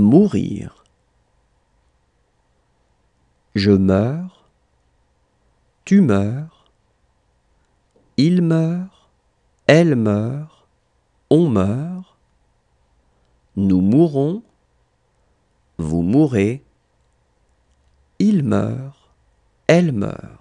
mourir. Je meurs, tu meurs, il meurt, elle meurt, on meurt, nous mourons, vous mourrez, il meurt, elle meurt.